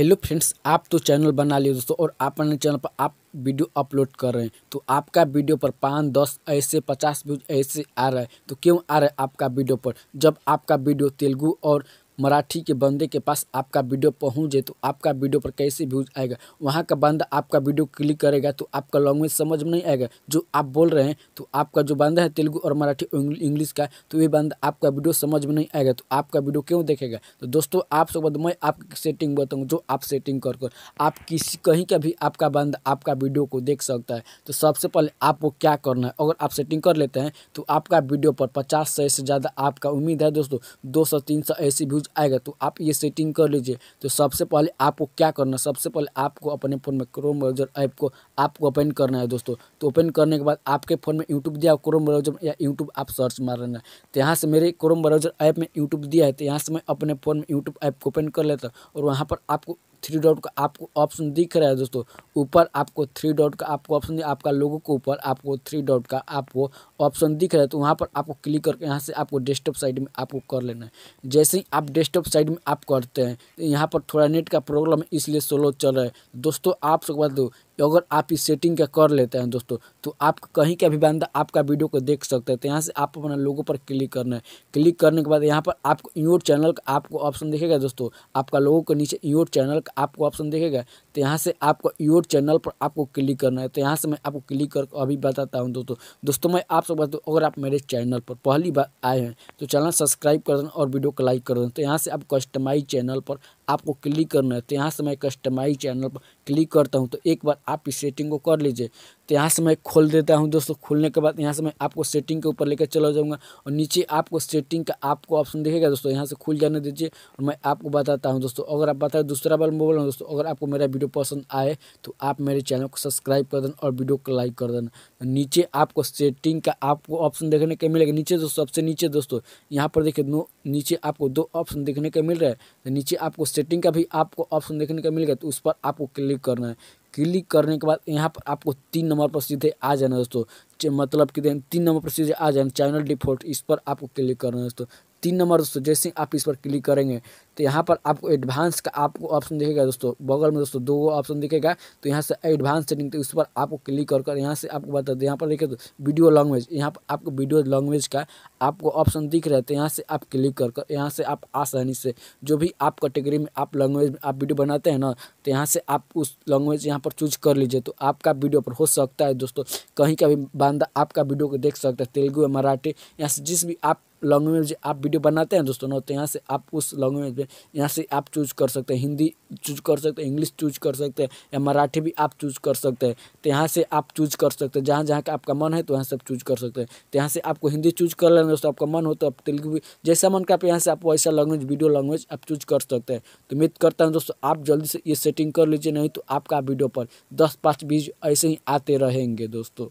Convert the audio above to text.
hello friends आप तो channel बना लिए दोस्तों और अपने चैनल पर आप वीडियो अपलोड कर रहे हैं तो आपका वीडियो पर पाँच दस ऐसे पचास व्यूज ऐसे आ रहा है तो क्यों आ रहा है आपका वीडियो पर जब आपका वीडियो तेलुगू और मराठी के बंदे के पास आपका वीडियो पहुंचे तो आपका वीडियो पर कैसे व्यूज आएगा वहाँ का बंदा आपका वीडियो क्लिक करेगा तो आपका लैंग्वेज समझ में नहीं आएगा जो आप बोल रहे हैं तो आपका जो बंदा है तेलुगु और मराठी इंग्लिश का तो ये बंदा आपका वीडियो समझ में नहीं आएगा तो आपका वीडियो क्यों देखेगा तो दोस्तों आप सब मैं आपकी सेटिंग बताऊँ जो आप सेटिंग कर कर आप किसी कहीं का भी आपका बंद आपका वीडियो को देख सकता है तो सबसे पहले आपको क्या करना है अगर आप सेटिंग कर लेते हैं तो आपका वीडियो पर पचास सौ से ज़्यादा आपका उम्मीद है दोस्तों दो सौ तीन सौ ऐसी व्यूज आएगा तो आप ये सेटिंग कर लीजिए तो सबसे पहले आपको क्या करना सबसे पहले आपको अपने फ़ोन में क्रोम ब्राउजर ऐप को आपको ओपन करना है दोस्तों तो ओपन करने के बाद आपके फ़ोन में यूट्यूब दिया क्रोम ब्राउजर या यूट्यूब आप सर्च मार लेना तो यहाँ से मेरे क्रोम ब्राउजर ऐप में यूट्यूब दिया है तो यहाँ से मैं अपने फ़ोन में यूट्यूब ऐप को ओपन कर लेता और वहाँ पर आपको थ्री डॉट का आपको ऑप्शन दिख रहा है दोस्तों ऊपर आपको थ्री डॉट का आपको ऑप्शन आपका लोगो के ऊपर आपको थ्री डॉट का आपको ऑप्शन दिख रहा है तो वहाँ पर आपको क्लिक करके यहाँ से आपको डेस्कटॉप साइड में आपको कर लेना है जैसे ही आप डेस्कटॉप साइड में आप करते हैं यहाँ पर थोड़ा नेट का प्रॉब्लम इसलिए स्लो चल रहा है दोस्तों आप सब बता दो अगर आप इस सेटिंग का कर लेते हैं दोस्तों तो आप कहीं का भी बंदा आपका वीडियो को देख सकते हैं तो यहाँ से आप अपना लोगों पर क्लिक करना है क्लिक करने के बाद यहाँ पर आपको योर चैनल का आपको ऑप्शन देखेगा दोस्तों आपका लोगों के नीचे योर चैनल का आपको ऑप्शन देखेगा तो यहाँ से आपको योर चैनल पर आपको क्लिक करना है तो यहाँ से मैं आपको क्लिक कर अभी बताता हूँ दोस्तों दोस्तों मैं आप सब बता दूँ अगर आप मेरे चैनल पर पहली बार आए हैं तो चैनल सब्सक्राइब कर देना और वीडियो को लाइक कर देना तो यहाँ से आप कस्टमाइज चैनल पर आपको क्लिक करना है तो यहाँ से मैं कस्टमाइज चैनल पर क्लिक करता हूँ तो एक बार आप इस सेटिंग को कर लीजिए तो यहाँ से मैं खोल देता हूँ दोस्तों खोलने के बाद यहाँ से मैं आपको सेटिंग के ऊपर लेकर चला जाऊँगा और नीचे आपको सेटिंग का आपको ऑप्शन दिखेगा दोस्तों यहाँ से खुल जाने दीजिए और मैं आपको बताता हूँ दोस्तों अगर आप बताए दूसरा बार मोबाइल दोस्तों अगर आपको मेरा वीडियो पसंद आए तो आप मेरे चैनल को सब्सक्राइब कर देना और वीडियो को लाइक कर देना तो नीचे आपको सेटिंग का आपको ऑप्शन देखने के मिलेगा नीचे दोस्तों सबसे नीचे दोस्तों यहाँ पर देखिए नीचे आपको दो ऑप्शन देखने का मिल रहा है तो नीचे आपको सेटिंग का भी आपको ऑप्शन देखने का मिलेगा तो उस पर आपको क्लिक करना है क्लिक करने के बाद यहाँ पर आपको तीन नंबर पर सीधे आ जाना दोस्तों मतलब कि तीन नंबर पर सीधे आ जाना चैनल डिफॉल्ट इस पर आपको क्लिक करना दोस्तों तीन नंबर दोस्तों जैसे ही आप इस पर क्लिक करेंगे तो यहाँ पर आपको एडवांस का आपको ऑप्शन दिखेगा दोस्तों बगल में दोस्तों दो ऑप्शन दिखेगा तो यहाँ से एडवांस सेटिंग तो इस पर आपको क्लिक कर कर यहाँ से आपको बता दें यहाँ पर देखिए तो वीडियो लैंग्वेज यहाँ पर आपको वीडियो लैंग्वेज का आपको ऑप्शन दिख रहा है तो यहाँ से आप क्लिक कर कर यहाँ से आप आसानी से जो भी आप कैटेगरी में आप लैंग्वेज में आप वीडियो बनाते हैं ना तो यहाँ से आप उस लैंग्वेज यहाँ पर चूज कर लीजिए तो आपका वीडियो पर हो सकता है दोस्तों कहीं का भी बंदा आपका वीडियो को देख सकता है तेलुगु मराठी यहाँ से जिस भी आप लैंग्वेज आप वीडियो बनाते हैं दोस्तों ना तो यहाँ से आप उस लैंग्वेज में यहाँ से आप चूज कर सकते हैं हिंदी चूज कर सकते हैं इंग्लिश चूज कर सकते हैं या मराठी भी आप चूज कर सकते हैं तो यहाँ से आप चूज कर सकते हैं जहाँ जहाँ का आपका मन है तो वहाँ से आप चूज कर सकते हैं तो यहाँ से आपको हिंदी चूज कर लेना दोस्तों आपका मन हो तो आप तेलुगु भी जैसा मन का आप यहाँ से आप वैसा लैंग्वेज वीडियो लैंग्वेज आप चूज कर सकते हैं तो उम्मीद करता हूँ दोस्तों आप जल्दी से ये सेटिंग कर लीजिए नहीं तो आपका वीडियो पर दस पाँच बीज ऐसे ही आते रहेंगे दोस्तों